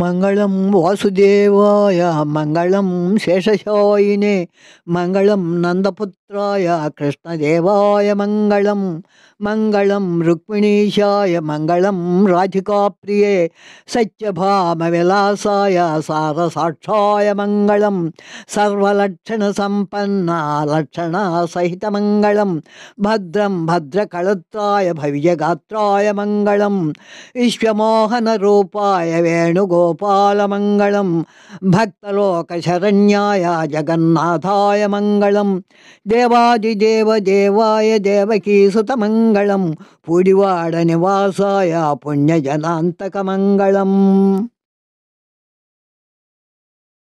मङ्गलं वासुदेवाय मङ्गलं शेषशायिने मङ्गलं नन्दपुत्राय कृष्णदेवाय मङ्गलं मङ्गलं रुक्मिणीशाय मङ्गलं राधिकाप्रिये सत्यभामविलासाय सारसाक्षाय सहित सर्वलक्षणसम्पन्नालक्षणासहितमङ्गलं भद्रम भद्रकळत्राय भव्यगात्राय मङ्गलम् विश्वमोहनरूपाय वेणुगो గోపాలమంగళం శరణ్యాయ జగన్నాథాయ మంగళం దేవాదిదేవ దేవాయ దేవకీ దేవకీసుతమంగళం పూడివాడ నివాసాయ పుణ్యజనాంతక మంగళం